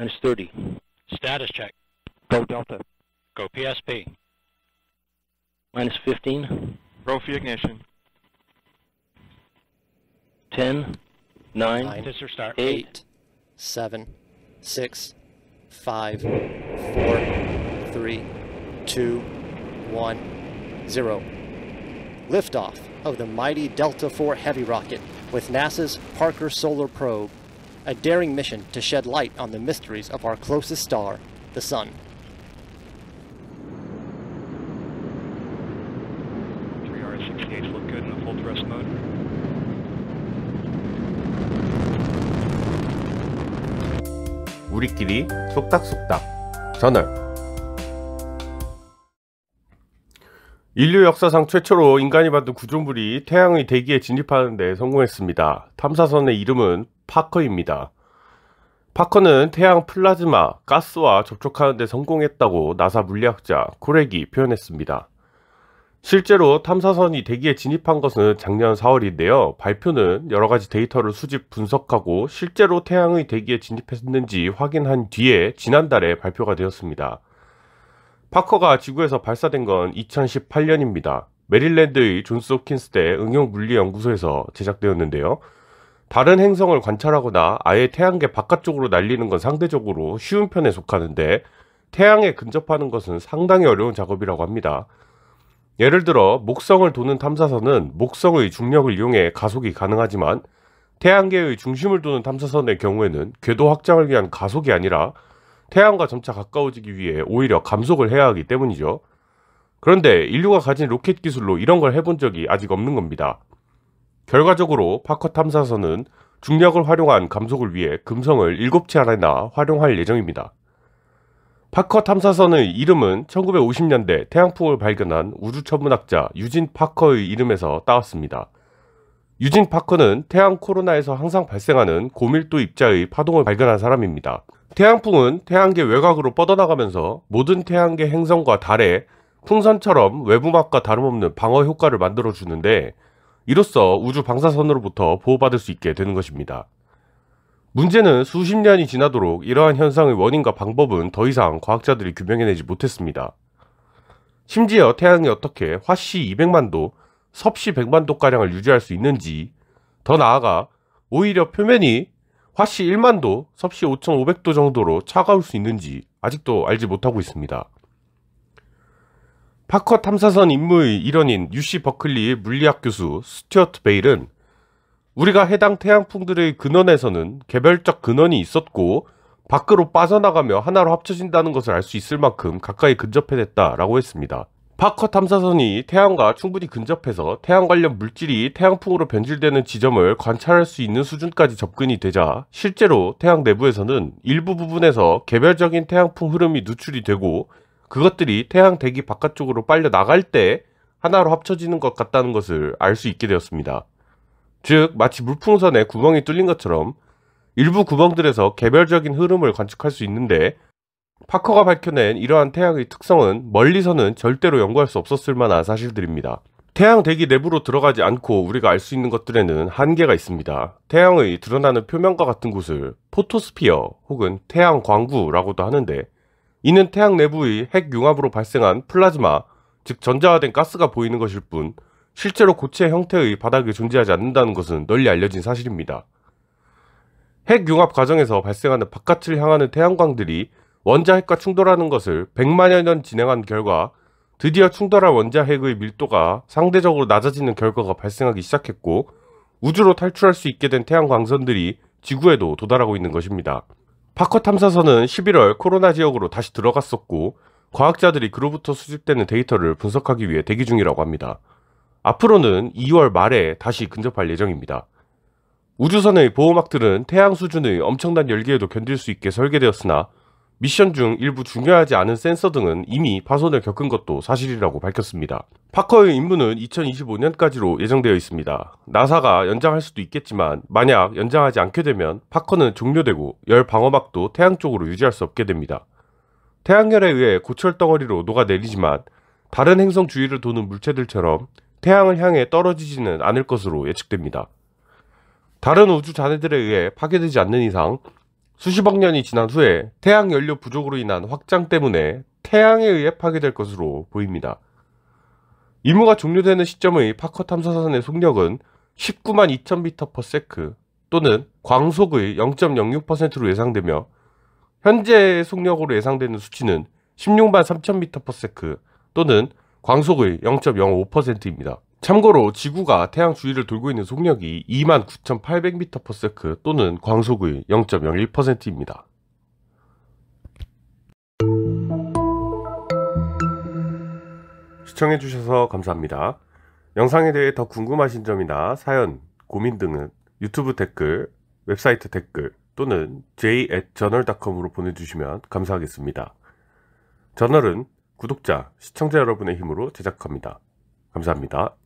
Minus 30. Status check. Go Delta. Go PSP. Minus 15. Rofi ignition. 10, 9, Nine start. 8, Zero. Liftoff of the mighty Delta IV Heavy rocket with NASA's Parker Solar Probe a daring mission to shed light on the mysteries of our closest star, the Sun. Three RS-68s look good in the full thrust mode. 우리끼리 속닥속닥 저널 인류 역사상 최초로 인간이 만든 구조물이 태양의 대기에 진입하는 데 성공했습니다. 탐사선의 이름은 파커입니다. 파커는 태양 플라즈마 가스와 접촉하는 데 성공했다고 나사 물리학자 코렉이 표현했습니다. 실제로 탐사선이 대기에 진입한 것은 작년 4월인데요. 발표는 여러 가지 데이터를 수집 분석하고 실제로 태양의 대기에 진입했는지 확인한 뒤에 지난달에 발표가 되었습니다. 파커가 지구에서 발사된 건 2018년입니다. 메릴랜드의 존스 홉킨스대 응용물리연구소에서 제작되었는데요. 다른 행성을 관찰하거나 아예 태양계 바깥쪽으로 날리는 건 상대적으로 쉬운 편에 속하는데 태양에 근접하는 것은 상당히 어려운 작업이라고 합니다. 예를 들어 목성을 도는 탐사선은 목성의 중력을 이용해 가속이 가능하지만 태양계의 중심을 도는 탐사선의 경우에는 궤도 확장을 위한 가속이 아니라 태양과 점차 가까워지기 위해 오히려 감속을 해야 하기 때문이죠. 그런데 인류가 가진 로켓 기술로 이런 걸 해본 적이 아직 없는 겁니다. 결과적으로 파커 탐사선은 중력을 활용한 감속을 위해 금성을 7차례나 활용할 예정입니다. 파커 탐사선의 이름은 1950년대 태양풍을 발견한 우주천문학자 유진 파커의 이름에서 따왔습니다. 유진 파커는 태양 코로나에서 항상 발생하는 고밀도 입자의 파동을 발견한 사람입니다. 태양풍은 태양계 외곽으로 뻗어나가면서 모든 태양계 행성과 달에 풍선처럼 외부막과 다름없는 방어 효과를 만들어주는데 이로써 우주 방사선으로부터 보호받을 수 있게 되는 것입니다. 문제는 수십 년이 지나도록 이러한 현상의 원인과 방법은 더 이상 과학자들이 규명해내지 못했습니다. 심지어 태양이 어떻게 화씨 200만도, 섭씨 100만도가량을 유지할 수 있는지, 더 나아가 오히려 표면이 화씨 1만도, 섭씨 5500도 정도로 차가울 수 있는지 아직도 알지 못하고 있습니다. 파커 탐사선 임무의 일원인 UC 버클리 물리학 교수 스튜어트 베일은 우리가 해당 태양풍들의 근원에서는 개별적 근원이 있었고 밖으로 빠져나가며 하나로 합쳐진다는 것을 알 수 있을 만큼 가까이 근접해됐다라고 했습니다. 파커 탐사선이 태양과 충분히 근접해서 태양 관련 물질이 태양풍으로 변질되는 지점을 관찰할 수 있는 수준까지 접근이 되자 실제로 태양 내부에서는 일부 부분에서 개별적인 태양풍 흐름이 누출이 되고 그것들이 태양 대기 바깥쪽으로 빨려 나갈 때 하나로 합쳐지는 것 같다는 것을 알 수 있게 되었습니다. 즉, 마치 물풍선에 구멍이 뚫린 것처럼 일부 구멍들에서 개별적인 흐름을 관측할 수 있는데 파커가 밝혀낸 이러한 태양의 특성은 멀리서는 절대로 연구할 수 없었을 만한 사실들입니다. 태양 대기 내부로 들어가지 않고 우리가 알 수 있는 것들에는 한계가 있습니다. 태양의 드러나는 표면과 같은 곳을 포토스피어 혹은 태양 광구라고도 하는데 이는 태양 내부의 핵융합으로 발생한 플라즈마, 즉 전자화된 가스가 보이는 것일 뿐 실제로 고체 형태의 바닥에 존재하지 않는다는 것은 널리 알려진 사실입니다. 핵융합 과정에서 발생하는 바깥을 향하는 태양광들이 원자핵과 충돌하는 것을 100만여 년 진행한 결과 드디어 충돌한 원자핵의 밀도가 상대적으로 낮아지는 결과가 발생하기 시작했고 우주로 탈출할 수 있게 된 태양광선들이 지구에도 도달하고 있는 것입니다. 파커 탐사선은 11월 코로나 지역으로 다시 들어갔었고 과학자들이 그로부터 수집되는 데이터를 분석하기 위해 대기 중이라고 합니다. 앞으로는 2월 말에 다시 근접할 예정입니다. 우주선의 보호막들은 태양 수준의 엄청난 열기에도 견딜 수 있게 설계되었으나 미션 중 일부 중요하지 않은 센서 등은 이미 파손을 겪은 것도 사실이라고 밝혔습니다. 파커의 임무는 2025년까지로 예정되어 있습니다. 나사가 연장할 수도 있겠지만 만약 연장하지 않게 되면 파커는 종료되고 열 방어막도 태양 쪽으로 유지할 수 없게 됩니다. 태양열에 의해 고철 덩어리로 녹아내리지만 다른 행성 주위를 도는 물체들처럼 태양을 향해 떨어지지는 않을 것으로 예측됩니다. 다른 우주 잔해들에 의해 파괴되지 않는 이상 수십억 년이 지난 후에 태양 연료 부족으로 인한 확장 때문에 태양에 의해 파괴될 것으로 보입니다. 임무가 종료되는 시점의 파커 탐사선의 속력은 19만 2천 미터 퍼 세크 또는 광속의 0.06%로 예상되며 현재의 속력으로 예상되는 수치는 16만 3천 미터 퍼 세크 또는 광속의 0.05%입니다. 참고로 지구가 태양 주위를 돌고 있는 속력이 29,800m/s 또는 광속의 0.01%입니다. 시청해주셔서 감사합니다. 영상에 대해 더 궁금하신 점이나 사연, 고민 등은 유튜브 댓글, 웹사이트 댓글 또는 j j o u r n a l c o m 으로 보내주시면 감사하겠습니다. 저널은 구독자, 시청자 여러분의 힘으로 제작합니다. 감사합니다.